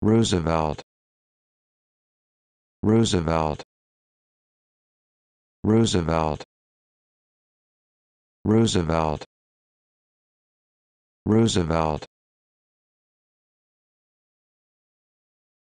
roosevelt roosevelt roosevelt roosevelt roosevelt